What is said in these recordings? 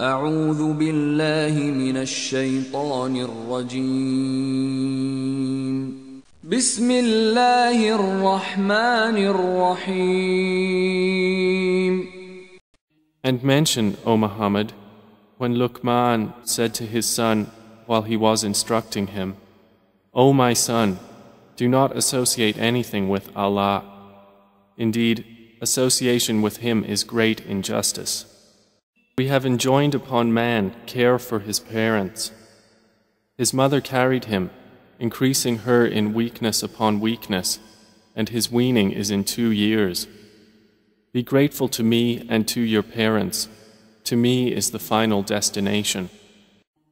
أعوذ بالله من الشيطان الرجيم بسم الله الرحمن الرحيم And mention, O Muhammad, when Luqman said to his son while he was instructing him, O my son, do not associate anything with Allah. Indeed, association with him is great injustice. We have enjoined upon man care for his parents. His mother carried him, increasing her in weakness upon weakness, and his weaning is in two years. Be grateful to me and to your parents. To me is the final destination.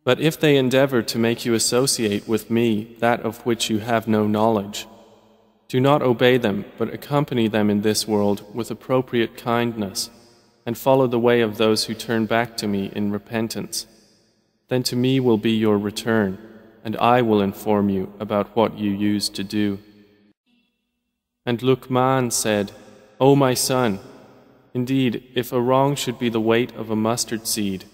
But if they endeavor to make you associate with me that of which you have no knowledge, do not obey them, but accompany them in this world with appropriate kindness and follow the way of those who turn back to me in repentance. Then to me will be your return, and I will inform you about what you used to do. And Luqman said, O my son, indeed, if a wrong should be the weight of a mustard seed,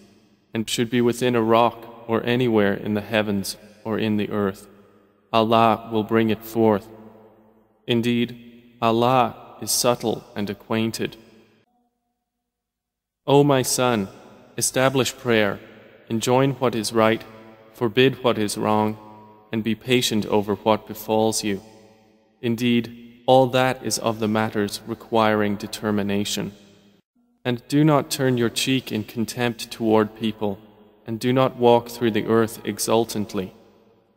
and should be within a rock or anywhere in the heavens or in the earth, Allah will bring it forth. Indeed, Allah is subtle and acquainted. O my son, establish prayer, enjoin what is right, forbid what is wrong, and be patient over what befalls you. Indeed, all that is of the matters requiring determination. And do not turn your cheek in contempt toward people, and do not walk through the earth exultantly.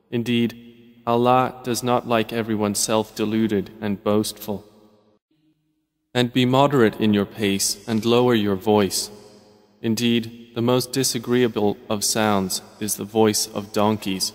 Indeed, Allah does not like everyone self deluded and boastful. And be moderate in your pace and lower your voice. Indeed, the most disagreeable of sounds is the voice of donkeys.